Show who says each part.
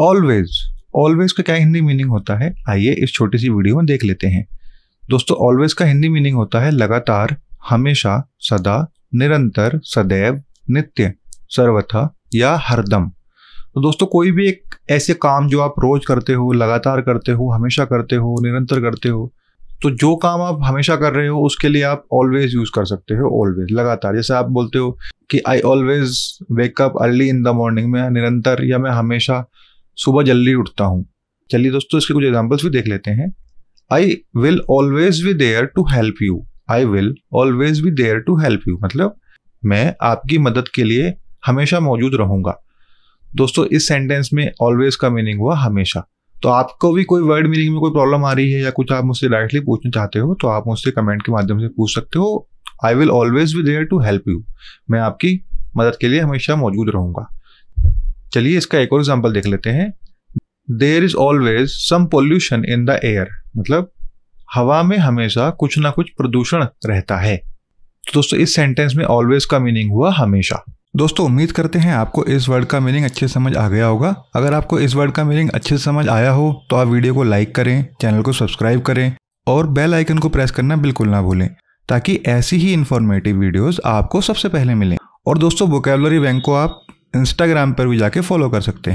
Speaker 1: always always का क्या Hindi meaning होता है आइए इस छोटी सी वीडियो में देख लेते हैं दोस्तों ऑलवेज का हिंदी मीनिंग होता है लगातार हमेशा सदा निरंतर सदैव नित्य सर्वथा या हरदम तो दोस्तों कोई भी एक ऐसे काम जो आप रोज करते हो लगातार करते हो हमेशा करते हो निरंतर करते हो तो जो काम आप हमेशा कर रहे हो उसके लिए आप ऑलवेज यूज कर सकते हो ऑलवेज लगातार जैसे आप बोलते हो कि I always wake up early in the morning में निरंतर या मैं हमेशा सुबह जल्दी उठता हूँ चलिए दोस्तों इसके कुछ एग्जाम्पल्स भी देख लेते हैं I will always be there to help you I will always be there to help you मतलब मैं आपकी मदद के लिए हमेशा मौजूद रहूंगा दोस्तों इस सेंटेंस में ऑलवेज का मीनिंग हुआ हमेशा तो आपको भी कोई वर्ड मीनिंग में कोई प्रॉब्लम आ रही है या कुछ आप मुझसे डायरेक्टली पूछना चाहते हो तो आप मुझसे कमेंट के माध्यम से पूछ सकते हो I will always be there to help you मैं आपकी मदद के लिए हमेशा मौजूद रहूंगा चलिए इसका एक और एग्जाम्पल देख लेते हैं there is always some pollution in the air मतलब हवा में हमेशा कुछ ना कुछ प्रदूषण रहता है तो दोस्तों इस सेंटेंस में ऑलवेज का मीनिंग हुआ हमेशा दोस्तों उम्मीद करते हैं आपको इस वर्ड का मीनिंग अच्छे समझ आ गया होगा अगर आपको इस वर्ड का मीनिंग अच्छे समझ आया हो तो आप वीडियो को लाइक करें चैनल को सब्सक्राइब करें और बेल आइकन को प्रेस करना बिल्कुल ना भूलें ताकि ऐसी ही इन्फॉर्मेटिव वीडियोस आपको सबसे पहले मिलें और दोस्तों वोकेबलरी बैंक को आप इंस्टाग्राम पर भी जाके फॉलो कर सकते हैं